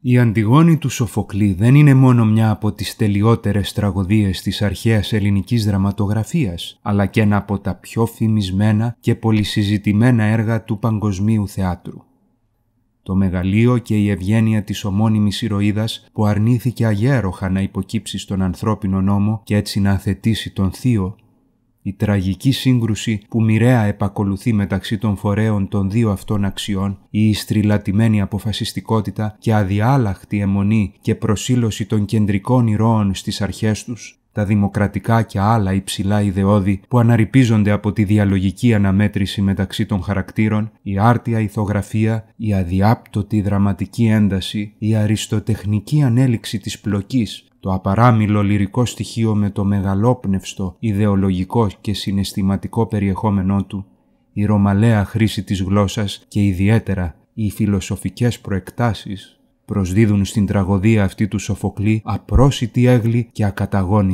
Η Αντιγόνη του Σοφοκλή δεν είναι μόνο μια από τις τελειότερες τραγωδίες της αρχαίας ελληνικής δραματογραφίας, αλλά και ένα από τα πιο φημισμένα και πολυσυζητημένα έργα του παγκοσμίου θεάτρου. Το μεγαλείο και η ευγένεια της ομώνυμης ηρωίδας που αρνήθηκε αγέροχα να υποκύψει στον ανθρώπινο νόμο και έτσι να αθετήσει τον θείο, η τραγική σύγκρουση που μοιραία επακολουθεί μεταξύ των φορέων των δύο αυτών αξιών, η στριλατημένη αποφασιστικότητα και αδιάλαχτη αιμονή και προσήλωση των κεντρικών ηρώων στις αρχές τους, τα δημοκρατικά και άλλα υψηλά ιδεώδη που αναρριπίζονται από τη διαλογική αναμέτρηση μεταξύ των χαρακτήρων, η άρτια ηθογραφία, η αδιάπτωτη δραματική ένταση, η αριστοτεχνική ανέλυξη της πλοκής, το απαράμιλο λυρικό στοιχείο με το μεγαλόπνευστο ιδεολογικό και συναισθηματικό περιεχόμενό του, η ρωμαλαία χρήση της γλώσσας και ιδιαίτερα οι φιλοσοφικές προεκτάσεις προσδίδουν στην τραγωδία αυτή του Σοφοκλή απρόσιτη έγλη και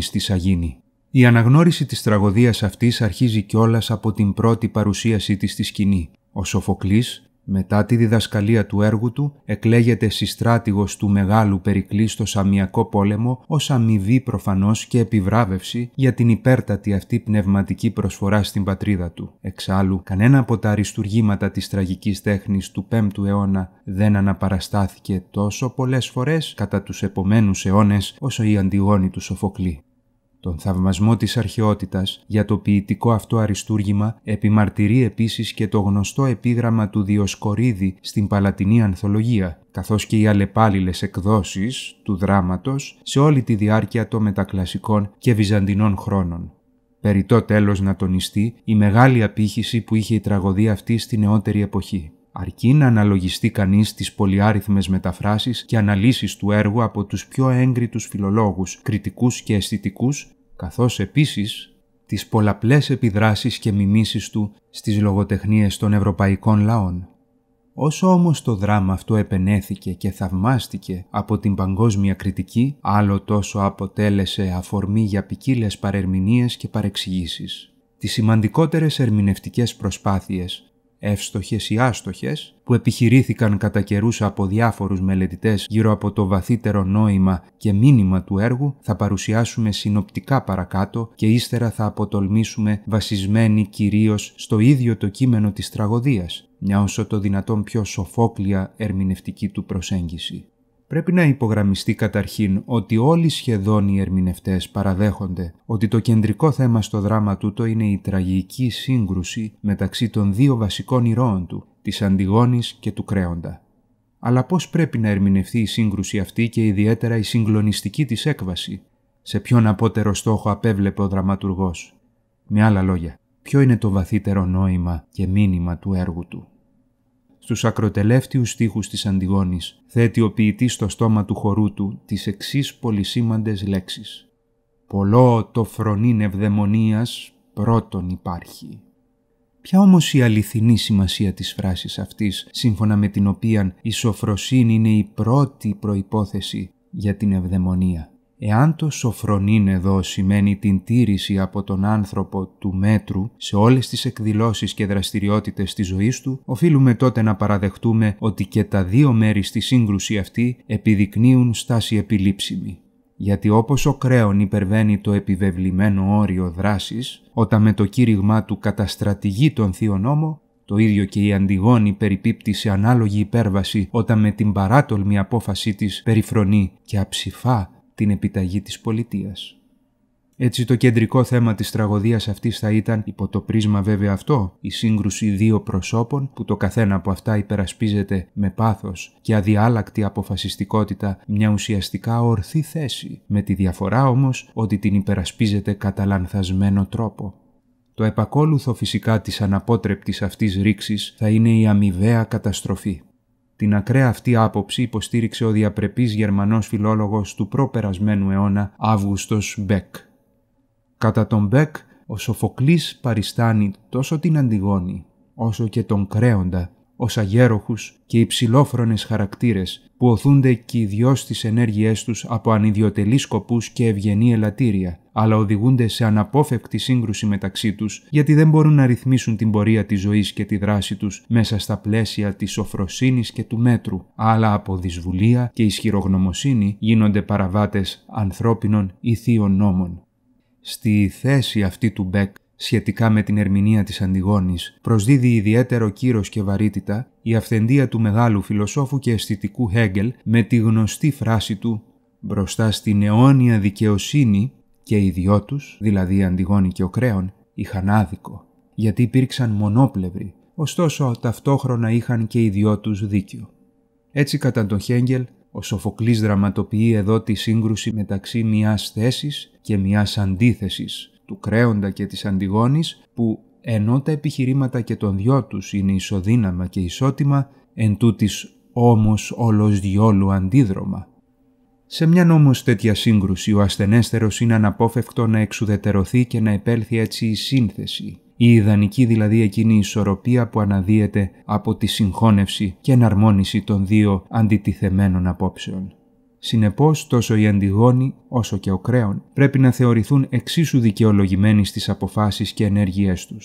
στη σαγίνη. Η αναγνώριση της τραγωδίας αυτής αρχίζει κιόλας από την πρώτη παρουσίασή της στη σκηνή. Ο Σοφοκλής μετά τη διδασκαλία του έργου του, εκλέγεται συστράτηγος του Μεγάλου Περικλή στο Σαμιακό Πόλεμο ως αμοιβή προφανώς και επιβράβευση για την υπέρτατη αυτή πνευματική προσφορά στην πατρίδα του. Εξάλλου, κανένα από τα αριστουργήματα της τραγικής τέχνης του 5ου αιώνα δεν αναπαραστάθηκε τόσο πολλές φορές κατά τους επομένους αιώνες όσο η Αντιγόνη του Σοφοκλή τον θαυμασμό της αρχαιότητας για το ποιητικό αυτό αριστούργημα επιμαρτυρεί επίσης και το γνωστό επίγραμμα του Διοσκορίδη στην Παλατινή Ανθολογία, καθώς και οι αλλεπάλληλες εκδόσεις του δράματος σε όλη τη διάρκεια των μετακλασικών και βυζαντινών χρόνων. Περιτό τέλος να τονιστεί η μεγάλη απήχηση που είχε η τραγωδία αυτή στη νεότερη εποχή αρκεί να αναλογιστεί κανείς τις πολυάριθμες μεταφράσεις και αναλύσεις του έργου από τους πιο έγκριτους φιλολόγους, κριτικούς και αισθητικούς, καθώς επίσης τις πολλαπλές επιδράσεις και μιμήσεις του στις λογοτεχνίες των ευρωπαϊκών λαών. Όσο όμως το δράμα αυτό επενέθηκε και θαυμάστηκε από την παγκόσμια κριτική, άλλο τόσο αποτέλεσε αφορμή για ποικίλες παρερμηνίες και παρεξηγήσεις. Τις σημαντικότερες ερμηνευτικές προσπάθειες εύστοχες ή άστοχες, που επιχειρήθηκαν κατά καιρούς από διάφορους μελετητές γύρω από το βαθύτερο νόημα και μήνυμα του έργου, θα παρουσιάσουμε συνοπτικά παρακάτω και ύστερα θα αποτολμήσουμε βασισμένοι κυρίως στο ίδιο το κείμενο της τραγωδίας, μια όσο το δυνατόν πιο σοφόκλια ερμηνευτική του προσέγγιση. Πρέπει να υπογραμμιστεί καταρχήν ότι όλοι σχεδόν οι ερμηνευτές παραδέχονται ότι το κεντρικό θέμα στο δράμα τούτο είναι η τραγική σύγκρουση μεταξύ των δύο βασικών ηρώων του, της Αντιγόνης και του Κρέοντα. Αλλά πώς πρέπει να ερμηνευτεί η σύγκρουση αυτή και ιδιαίτερα η συγκλονιστική της έκβαση, σε ποιον απότερο στόχο απέβλεπε ο δραματουργός. Με άλλα λόγια, ποιο είναι το βαθύτερο νόημα και μήνυμα του έργου του στους ακροτελεύτιους στίχους της Αντιγόνης, θέτει ο ποιητής στο στόμα του χορού του τις εξής πολυσήμαντες λέξεις. «Πολλό το φρονήν ευδαιμονίας πρώτον υπάρχει». Ποια όμως η αληθινή σημασία της φράσης αυτής, σύμφωνα με την οποία η σοφροσύνη είναι η πρώτη προϋπόθεση για την ευδαιμονία. Εάν το σοφρονίν εδώ σημαίνει την τήρηση από τον άνθρωπο του μέτρου σε όλες τις εκδηλώσεις και δραστηριότητες της ζωής του, οφείλουμε τότε να παραδεχτούμε ότι και τα δύο μέρη στη σύγκρουση αυτή επιδεικνύουν στάση επιλήψιμη. Γιατί όπως ο κρέον υπερβαίνει το επιβεβλημένο όριο δράσης, όταν με το κήρυγμά του καταστρατηγεί τον θείο νόμο, το ίδιο και η Αντιγόνη περιπίπτει σε ανάλογη υπέρβαση όταν με την παράτολμη απόφασή της περιφρονεί και αψηφά την επιταγή της πολιτείας. Έτσι το κεντρικό θέμα της τραγωδίας αυτής θα ήταν, υπό το πρίσμα βέβαια αυτό, η σύγκρουση δύο προσώπων που το καθένα από αυτά υπερασπίζεται με πάθος και αδιάλακτη αποφασιστικότητα μια ουσιαστικά ορθή θέση, με τη διαφορά όμως ότι την υπερασπίζεται κατά λανθασμένο τρόπο. Το επακόλουθο φυσικά της αναπότρεπτης αυτής ρήξης θα είναι η αμοιβαία καταστροφή. Την ακραία αυτή άποψη υποστήριξε ο διαπρεπής Γερμανός φιλόλογος του προπερασμένου αιώνα Αύγουστος Μπέκ. Κατά τον Μπέκ, ο Σοφοκλής παριστάνει τόσο την Αντιγόνη όσο και τον Κρέοντα ως αγέροχους και υψηλόφρονες χαρακτήρες που οθούνται δυο στις ενέργειές τους από ανιδιοτελείς σκοπούς και ευγενή ελαττήρια, αλλά οδηγούνται σε αναπόφευκτη σύγκρουση μεταξύ τους γιατί δεν μπορούν να ρυθμίσουν την πορεία της ζωής και τη δράση τους μέσα στα πλαίσια της σοφροσύνης και του μέτρου, αλλά από δυσβουλία και ισχυρογνωμοσύνη γίνονται παραβάτες ανθρώπινων ή θείων νόμων. Στη θέση αυτή του Μπέκ σχετικά με την ερμηνεία της Αντιγόνης προσδίδει ιδιαίτερο κύρος και βαρύτητα η αυθεντία του μεγάλου φιλοσόφου και αισθητικού Χέγκελ με τη γνωστή φράση του «Μπροστά στην αιώνια δικαιοσύνη και οι δυο τους, δηλαδή η Αντιγόνη και ο Κρέων, είχαν άδικο, γιατί υπήρξαν μονόπλευροι, ωστόσο ταυτόχρονα είχαν και οι δυο τους δίκιο». Έτσι κατά τον Χέγκελ, ο Σοφοκλής δραματοποιεί εδώ τη σύγκρουση μεταξύ μιας θέσης και μιας αντίθεσης, του Κρέοντα και της Αντιγόνης που ενώ τα επιχειρήματα και των δυο τους είναι ισοδύναμα και ισότιμα, εν τούτης όμως όλος διόλου αντίδρομα. Σε μια όμως τέτοια σύγκρουση ο ασθενέστερος είναι αναπόφευκτο να εξουδετερωθεί και να επέλθει έτσι η σύνθεση, η ιδανική δηλαδή εκείνη η ισορροπία που αναδύεται από τη συγχώνευση και εναρμόνιση των δύο αντιτιθεμένων απόψεων. Συνεπώς, τόσο οι Αντιγόνη όσο και ο Κρέον πρέπει να θεωρηθούν εξίσου δικαιολογημένοι στις αποφάσεις και ενέργειές τους.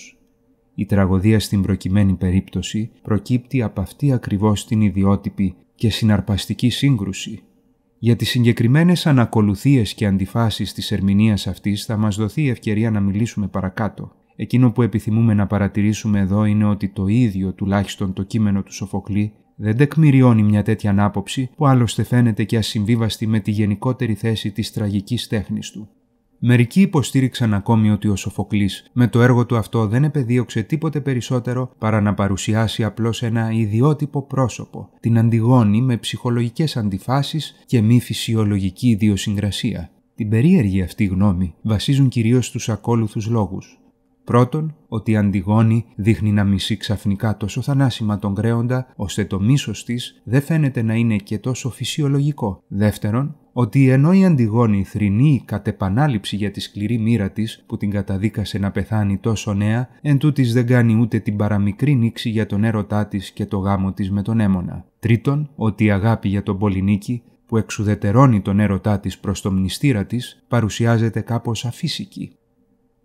Η τραγωδία στην προκειμένη περίπτωση προκύπτει από αυτή ακριβώς την ιδιότυπη και συναρπαστική σύγκρουση. Για τις συγκεκριμένες ανακολουθίες και αντιφάσεις της ερμηνείας αυτής θα μας δοθεί η ευκαιρία να μιλήσουμε παρακάτω. Εκείνο που επιθυμούμε να παρατηρήσουμε εδώ είναι ότι το ίδιο τουλάχιστον το κείμενο του Σοφοκλή δεν τεκμηριώνει μια τέτοια ανάποψη που άλλωστε φαίνεται και ασυμβίβαστη με τη γενικότερη θέση της τραγικής τέχνης του. Μερικοί υποστήριξαν ακόμη ότι ο Σοφοκλής με το έργο του αυτό δεν επεδίωξε τίποτε περισσότερο παρά να παρουσιάσει απλώς ένα ιδιότυπο πρόσωπο, την Αντιγόνη με ψυχολογικές αντιφάσεις και μη φυσιολογική ιδιοσυγκρασία. Την περίεργη αυτή γνώμη βασίζουν κυρίως στους ακόλουθους λόγους. Πρώτον, ότι η Αντιγόνη δείχνει να μισεί ξαφνικά τόσο θανάσιμα τον Κρέοντα, ώστε το μίσος της δεν φαίνεται να είναι και τόσο φυσιολογικό. Δεύτερον, ότι ενώ η Αντιγόνη θρυνεί κατ' επανάληψη για τη σκληρή μοίρα της που την καταδίκασε να πεθάνει τόσο νέα, εν δεν κάνει ούτε την παραμικρή νήξη για τον έρωτά της και το γάμο της με τον έμονα. Τρίτον, ότι η αγάπη για τον Πολυνίκη που εξουδετερώνει τον έρωτά της προς το μνηστήρα της, παρουσιάζεται κάπως αφύσικη.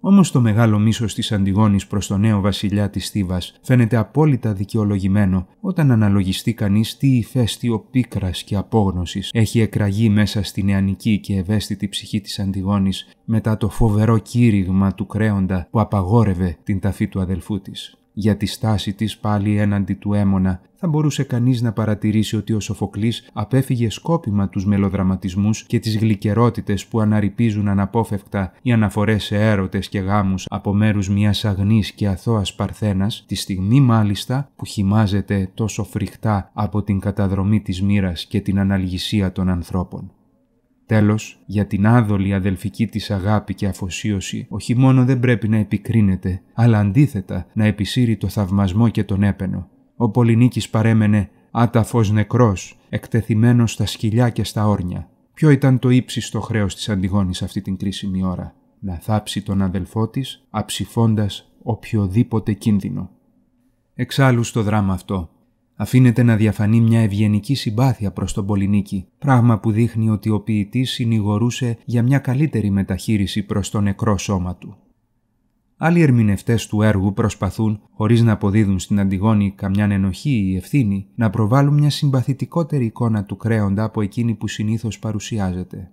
Όμως το μεγάλο μίσος της Αντιγόνης προς τον νέο βασιλιά της Θήβας φαίνεται απόλυτα δικαιολογημένο όταν αναλογιστεί κανείς τι ηφαίστειο πίκρας και απόγνωσης έχει εκραγεί μέσα στην νεανική και ευαίσθητη ψυχή της Αντιγόνης μετά το φοβερό κήρυγμα του Κρέοντα που απαγόρευε την ταφή του αδελφού της. Για τη στάση της πάλι έναντι του έμονα θα μπορούσε κανείς να παρατηρήσει ότι ο Σοφοκλής απέφυγε σκόπιμα τους μελοδραματισμούς και τις γλυκερότητες που αναρριπίζουν αναπόφευκτα οι αναφορές σε έρωτες και γάμους από μέρους μιας αγνής και αθώας παρθένας, τη στιγμή μάλιστα που χυμάζεται τόσο φρικτά από την καταδρομή της μοίρας και την αναλγησία των ανθρώπων. Τέλος, για την άδολη αδελφική της αγάπη και αφοσίωση, όχι μόνο δεν πρέπει να επικρίνεται, αλλά αντίθετα να επισύρει το θαυμασμό και τον έπαινο. Ο Πολυνίκης παρέμενε άταφος νεκρός, εκτεθειμένος στα σκυλιά και στα όρνια. Ποιο ήταν το ύψιστο χρέος της Αντιγόνης αυτή την κρίσιμη ώρα. Να θάψει τον αδελφό της, αψηφώντας οποιοδήποτε κίνδυνο. Εξάλλου στο δράμα αυτό, αφήνεται να διαφανεί μια ευγενική συμπάθεια προς τον Πολυνίκη, πράγμα που δείχνει ότι ο ποιητής συνηγορούσε για μια καλύτερη μεταχείριση προς το νεκρό σώμα του. Άλλοι ερμηνευτές του έργου προσπαθούν, χωρίς να αποδίδουν στην Αντιγόνη καμιά ενοχή ή ευθύνη, να προβάλλουν μια συμπαθητικότερη εικόνα του κρέοντα από εκείνη που συνήθως παρουσιάζεται.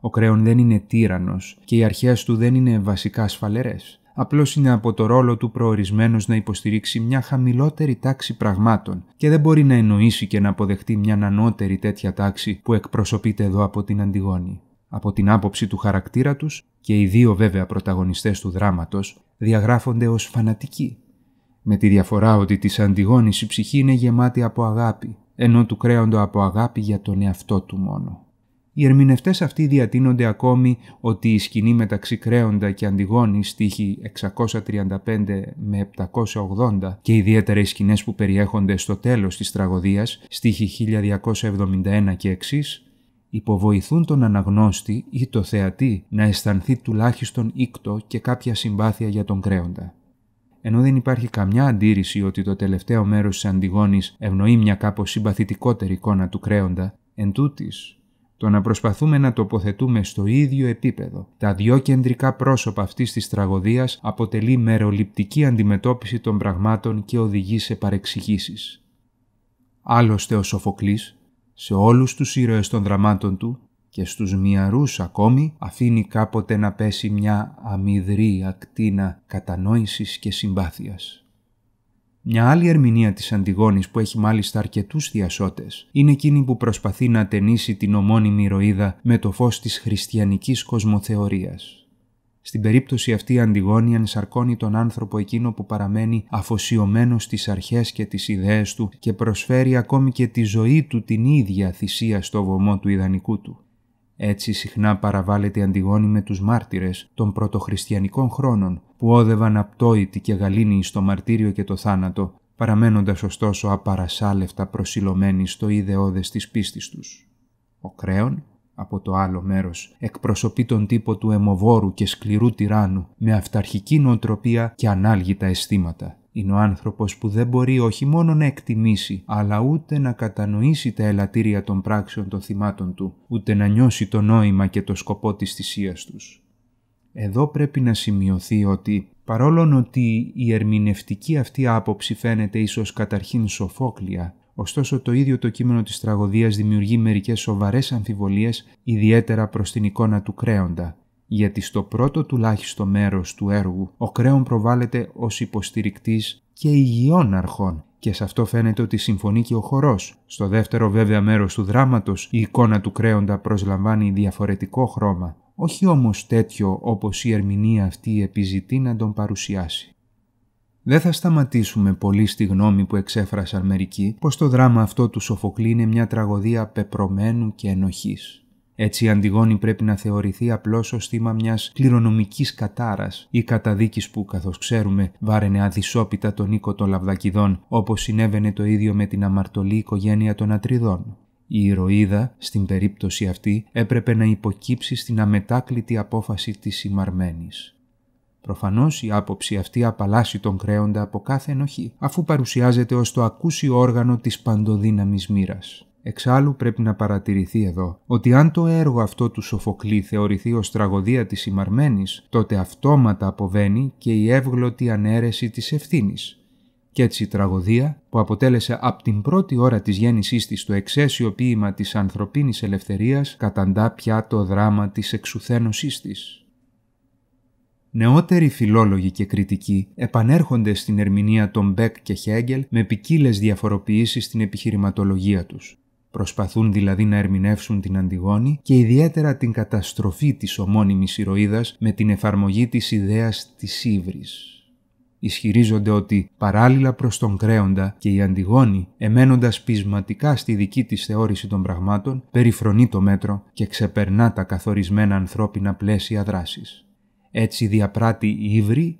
Ο κρέον δεν είναι τύρανος και οι αρχές του δεν είναι βασικά ασφαλερές» απλώς είναι από το ρόλο του προορισμένος να υποστηρίξει μια χαμηλότερη τάξη πραγμάτων και δεν μπορεί να εννοήσει και να αποδεχτεί μια ανώτερη τέτοια τάξη που εκπροσωπείται εδώ από την Αντιγόνη. Από την άποψη του χαρακτήρα τους, και οι δύο βέβαια πρωταγωνιστές του δράματος, διαγράφονται ως φανατικοί. Με τη διαφορά ότι της Αντιγόνης η ψυχή είναι γεμάτη από αγάπη, ενώ του κρέοντο από αγάπη για τον εαυτό του μόνο. Οι ερμηνευτές αυτοί διατείνονται ακόμη ότι η σκηνή μεταξύ Κρέοντα και Αντιγόνη στοίχη 635 με 780 και ιδιαίτερα οι σκηνές που περιέχονται στο τέλος της τραγωδίας στίχη 1271 και εξής υποβοηθούν τον αναγνώστη ή το θεατή να αισθανθεί τουλάχιστον ήκτο και κάποια συμπάθεια για τον Κρέοντα. Ενώ δεν υπάρχει καμιά αντίρρηση ότι το τελευταίο μέρος της αντιγόνης ευνοεί μια κάπως συμπαθητικότερη εικόνα του Κρέοντα, εν το να προσπαθούμε να τοποθετούμε στο ίδιο επίπεδο τα δυο κεντρικά πρόσωπα αυτής της τραγωδίας αποτελεί μεροληπτική αντιμετώπιση των πραγμάτων και οδηγεί σε παρεξηγήσεις. Άλλωστε ο Σοφοκλής, σε όλους τους ήρωες των δραμάτων του και στους μιαρούς ακόμη αφήνει κάποτε να πέσει μια αμυδρή ακτίνα κατανόησης και συμπάθειας. Μια άλλη ερμηνεία της Αντιγόνης που έχει μάλιστα αρκετούς διασώτες είναι εκείνη που προσπαθεί να ταινίσει την ομώνυμη ηρωίδα με το φως της χριστιανικής κοσμοθεωρίας. Στην περίπτωση αυτή η Αντιγόνη ενσαρκώνει τον άνθρωπο εκείνο που παραμένει αφοσιωμένος στις αρχές και τις ιδέες του και προσφέρει ακόμη και τη ζωή του την ίδια θυσία στο βωμό του ιδανικού του. Έτσι συχνά παραβάλλεται η Αντιγόνη με τους μάρτυρες των πρωτοχριστιανικών χρόνων που όδευαν απτόητοι και γαλήνιοι στο μαρτύριο και το θάνατο, παραμένοντας ωστόσο απαρασάλευτα προσιλωμένοι στο ιδεώδες της πίστης τους. Ο Κρέον από το άλλο μέρος εκπροσωπεί τον τύπο του αιμοβόρου και σκληρού τυράννου με αυταρχική νοοτροπία και ανάλγητα αισθήματα. Είναι ο άνθρωπος που δεν μπορεί όχι μόνο να εκτιμήσει, αλλά ούτε να κατανοήσει τα ελαττήρια των πράξεων των θυμάτων του, ούτε να νιώσει το νόημα και το σκοπό της θυσίας τους. Εδώ πρέπει να σημειωθεί ότι, παρόλο ότι η ερμηνευτική αυτή άποψη φαίνεται ίσως καταρχήν σοφόκλια, Ωστόσο, το ίδιο το κείμενο της τραγωδίας δημιουργεί μερικές σοβαρές αμφιβολίες, ιδιαίτερα προς την εικόνα του Κρέοντα, γιατί στο πρώτο τουλάχιστον μέρος του έργου ο Κρέον προβάλλεται ως υποστηρικτής και υγιών αρχών, και σε αυτό φαίνεται ότι συμφωνεί και ο χορός. Στο δεύτερο, βέβαια, μέρος του δράματος, η εικόνα του Κρέοντα προσλαμβάνει διαφορετικό χρώμα, όχι όμως τέτοιο όπως η ερμηνεία αυτή επιζητεί να τον παρουσιάσει. Δεν θα σταματήσουμε πολύ στη γνώμη που εξέφρασαν μερικοί πως το δράμα αυτό του Σοφοκλή είναι μια τραγωδία πεπρωμένου και ενοχής. Έτσι η Αντιγόνη πρέπει να θεωρηθεί απλώς ως θύμα μιας κληρονομικής κατάρας ή καταδίκης που καθώς ξέρουμε βάραινε αδυσόπιτα τον οίκο των Λαυδακιδών όπως συνέβαινε το ίδιο με την αμαρτωλή οικογένεια των Ατριδών. Η ηρωίδα, στην περίπτωση αυτή, έπρεπε να υποκύψει στην αμετάκλητη απόφαση της ημαρμένης. Προφανώς η άποψη αυτή απαλλάσσει τον κρέοντα από κάθε ενοχή, αφού παρουσιάζεται ως το ακούσιο όργανο της παντοδύναμης μοίρας. Εξάλλου πρέπει να παρατηρηθεί εδώ ότι αν το έργο αυτό του Σοφοκλή θεωρηθεί ως τραγωδία της ημαρμένης, τότε αυτόματα αποβαίνει και η εύγλωτη ανέρεση της ευθύνης. Κι έτσι η τραγωδία, που αποτέλεσε από την πρώτη ώρα της γέννησής της το εξαίσιο ποίημα της ανθρωπίνης ελευθερίας, καταντά πια το δράμα της εξουθένωσής της. Νεότεροι φιλόλογοι και κριτικοί επανέρχονται στην ερμηνεία των Μπέκ και Χέγγελ με ποικίλες διαφοροποιήσεις στην επιχειρηματολογία τους. Προσπαθούν δηλαδή να ερμηνεύσουν την Αντιγόνη και ιδιαίτερα την καταστροφή της ομώνυμης ηρωίδας με την εφαρμογή της ιδέας της ύβρης. Ισχυρίζονται ότι παράλληλα προς τον Κρέοντα και η Αντιγόνη, εμένοντας πεισματικά στη δική της θεώρηση των πραγμάτων, περιφρονεί το μέτρο και ξεπερνά τα καθορισμένα ανθρώπινα πλαίσια δράσης. Έτσι διαπράττει η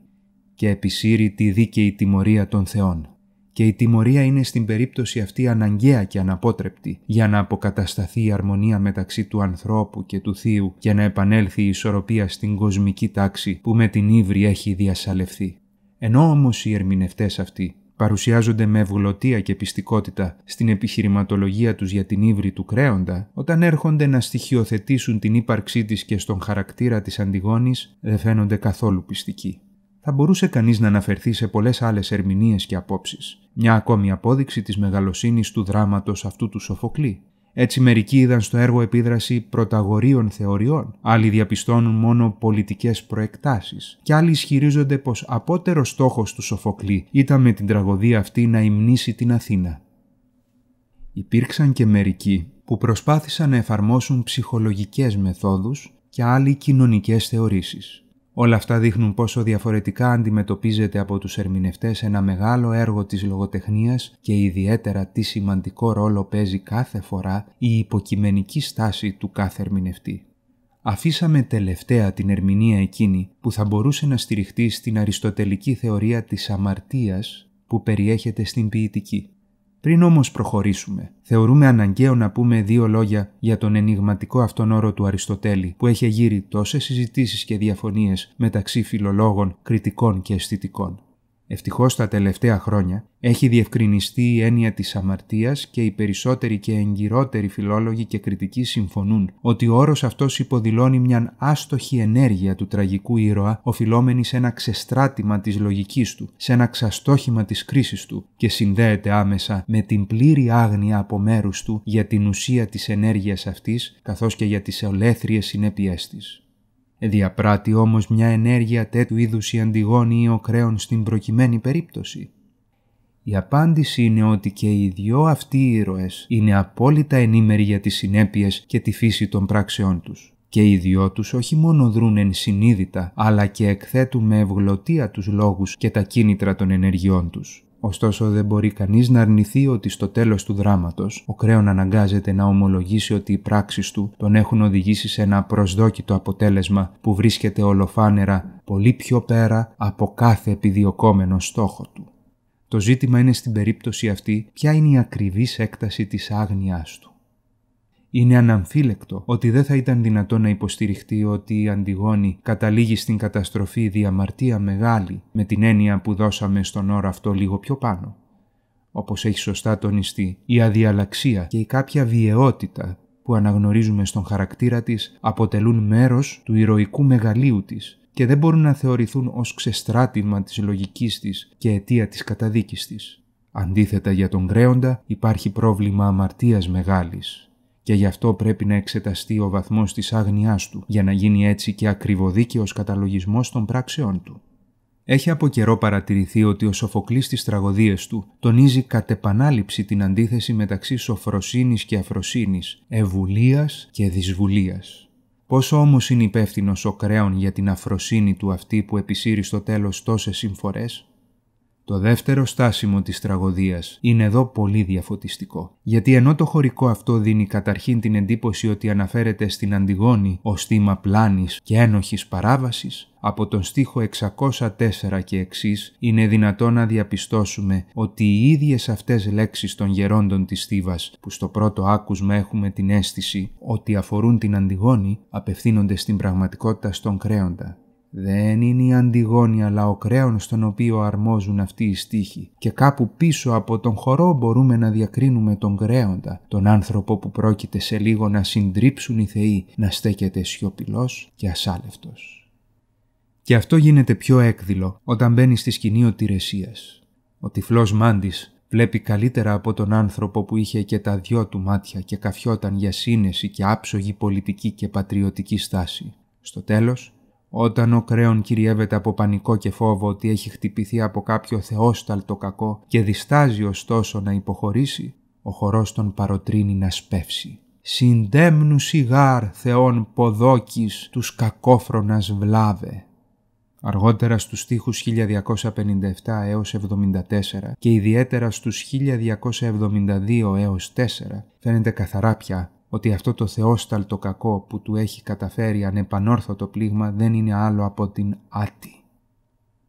και επισύρει τη δίκαιη τιμωρία των θεών. Και η τιμωρία είναι στην περίπτωση αυτή αναγκαία και αναπότρεπτη για να αποκατασταθεί η αρμονία μεταξύ του ανθρώπου και του θείου και να επανέλθει η ισορροπία στην κοσμική τάξη που με την ύβρη έχει διασαλευθεί. Ενώ όμως οι ερμηνευτές αυτοί παρουσιάζονται με ευγλωτία και πιστικότητα στην επιχειρηματολογία τους για την ύβρη του κρέοντα, όταν έρχονται να στοιχειοθετήσουν την ύπαρξή της και στον χαρακτήρα της Αντιγόνης, δεν φαίνονται καθόλου πιστικοί. Θα μπορούσε κανείς να αναφερθεί σε πολλές άλλες ερμηνείες και απόψεις. Μια ακόμη απόδειξη της μεγαλοσύνης του δράματος αυτού του Σοφοκλή. Έτσι μερικοί είδαν στο έργο επίδραση πρωταγορείων θεωριών, άλλοι διαπιστώνουν μόνο πολιτικές προεκτάσεις και άλλοι ισχυρίζονται πως απότερο στόχος του Σοφοκλή ήταν με την τραγωδία αυτή να υμνήσει την Αθήνα. Υπήρξαν και μερικοί που προσπάθησαν να εφαρμόσουν ψυχολογικές μεθόδους και άλλοι κοινωνικές θεωρήσεις. Όλα αυτά δείχνουν πόσο διαφορετικά αντιμετωπίζεται από τους ερμηνευτές ένα μεγάλο έργο της λογοτεχνίας και ιδιαίτερα τι σημαντικό ρόλο παίζει κάθε φορά η υποκειμενική στάση του κάθε ερμηνευτή. Αφήσαμε τελευταία την ερμηνεία εκείνη που θα μπορούσε να στηριχτεί στην αριστοτελική θεωρία της αμαρτίας που περιέχεται στην ποιητική. Πριν όμως προχωρήσουμε, θεωρούμε αναγκαίο να πούμε δύο λόγια για τον ενηγματικό αυτόν όρο του Αριστοτέλη, που έχει γύρει τόσες συζητήσεις και διαφωνίες μεταξύ φιλολόγων, κριτικών και αισθητικών. Ευτυχώς τα τελευταία χρόνια έχει διευκρινιστεί η έννοια της αμαρτίας και οι περισσότεροι και εγκυρότεροι φιλόλογοι και κριτικοί συμφωνούν ότι ο όρος αυτός υποδηλώνει μια άστοχη ενέργεια του τραγικού ήρωα, οφειλόμενη σε ένα ξεστράτημα της λογικής του, σε ένα ξαστόχημα της κρίσης του και συνδέεται άμεσα με την πλήρη άγνοια από μέρους του για την ουσία της ενέργειας αυτής καθώς και για τις ολέθριες συνέπειές της. Διαπράττει όμως μια ενέργεια τέτοιου είδους η Αντιγόνη ή ο Κρέον στην προκειμένη περίπτωση. Η απάντηση είναι ότι και οι δυο αυτοί οι ήρωες είναι απόλυτα ενήμεροι για τις συνέπειες και τη φύση των πράξεών τους. Και οι δυο τους όχι μόνο δρούν ενσυνείδητα, αλλά και εκθέτουν με ευγλωτία τους λόγους και τα κίνητρα των ενεργειών τους. Ωστόσο δεν μπορεί κανείς να αρνηθεί ότι στο τέλος του δράματος ο Κρέον αναγκάζεται να ομολογήσει ότι οι πράξεις του τον έχουν οδηγήσει σε ένα προσδόκιτο αποτέλεσμα που βρίσκεται ολοφάνερα πολύ πιο πέρα από κάθε επιδιωκόμενο στόχο του. Το ζήτημα είναι στην περίπτωση αυτή ποια είναι η ακριβής έκταση της άγνοιάς του. Είναι αναμφίλεκτο ότι δεν θα ήταν δυνατό να υποστηριχτεί ότι η Αντιγόνη καταλήγει στην καταστροφή διαμαρτία μεγάλη με την έννοια που δώσαμε στον όρο αυτό λίγο πιο πάνω. Όπως έχει σωστά τονιστεί, η αδιαλαξία και η κάποια βιαιότητα που αναγνωρίζουμε στον χαρακτήρα της αποτελούν μέρος του ηρωικού μεγαλείου της και δεν μπορούν να θεωρηθούν ως ξεστράτημα της λογικής της και αιτία της καταδίκης της. Αντίθετα για τον Γκρέοντα υπάρχει πρόβλημα αμαρτίας μεγάλης, και γι' αυτό πρέπει να εξεταστεί ο βαθμός της άγνοιάς του για να γίνει έτσι και ακριβοδίκαιος καταλογισμός των πράξεών του. Έχει από καιρό παρατηρηθεί ότι ο Σοφοκλής στις τραγωδίες του τονίζει κατ' επανάληψη την αντίθεση μεταξύ σοφροσύνης και αφροσύνης, ευουλίας και δυσβουλίας. Πόσο όμως είναι υπεύθυνος ο Κρέον για την αφροσύνη του αυτή που επισύρει στο τέλος τόσες συμφορές, το δεύτερο στάσιμο της τραγωδίας είναι εδώ πολύ διαφωτιστικό, γιατί ενώ το χωρικό αυτό δίνει καταρχήν την εντύπωση ότι αναφέρεται στην Αντιγόνη ως θύμα πλάνης και ένοχης παράβασης, από τον στίχο 604 και εξής είναι δυνατό να διαπιστώσουμε ότι οι ίδιες αυτές λέξεις των γερόντων της Θήβας που στο πρώτο άκουσμα έχουμε την αίσθηση ότι αφορούν την Αντιγόνη απευθύνονται στην πραγματικότητα στον Κρέοντα. Δεν είναι η Αντιγόνη αλλά ο κρέον στον οποίο αρμόζουν αυτοί οι στίχοι και κάπου πίσω από τον χορό μπορούμε να διακρίνουμε τον κρέοντα, τον άνθρωπο που πρόκειται σε λίγο να συντρίψουν οι θεοί να στέκεται σιωπηλός και ασάλευτος. Και αυτό γίνεται πιο έκδηλο όταν μπαίνει στη σκηνή ο Τηρεσίας. Ο τυφλός Μάντης βλέπει καλύτερα από τον άνθρωπο που είχε και τα δυο του μάτια και καφιόταν για σύνεση και άψογη πολιτική και πατριωτική στάση. Στο τέλος, όταν ο κρέον κυριεύεται από πανικό και φόβο ότι έχει χτυπηθεί από κάποιο θεόσταλτο κακό και διστάζει ωστόσο να υποχωρήσει, ο χορός τον παροτρύνει να σπεύσει. «Συντέμνου σιγάρ θεών ποδόκης τους κακόφρονας βλάβε». Αργότερα στους στίχους 1257 έως 74 και ιδιαίτερα στους 1272 έως 4 φαίνεται καθαρά πια ότι αυτό το θεόσταλτο κακό που του έχει καταφέρει ανεπανόρθωτο πλήγμα δεν είναι άλλο από την άτη.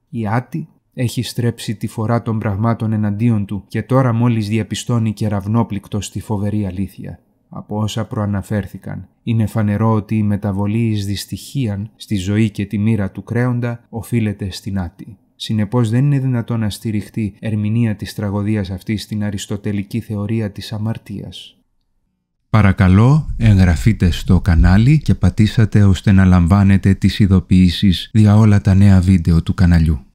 Η άτη έχει στρέψει τη φορά των πραγμάτων εναντίον του και τώρα μόλις διαπιστώνει κεραυνόπληκτο στη φοβερή αλήθεια. Από όσα προαναφέρθηκαν, είναι φανερό ότι η μεταβολή εις δυστυχίαν στη ζωή και τη μοίρα του κρέοντα οφείλεται στην άτη. Συνεπώς δεν είναι δυνατόν να στηριχτεί ερμηνεία της τραγωδίας αυτής στην αριστοτελική θεωρία της αμαρτίας. Παρακαλώ εγγραφείτε στο κανάλι και πατήσατε ώστε να λαμβάνετε τις ειδοποιήσεις για όλα τα νέα βίντεο του καναλιού.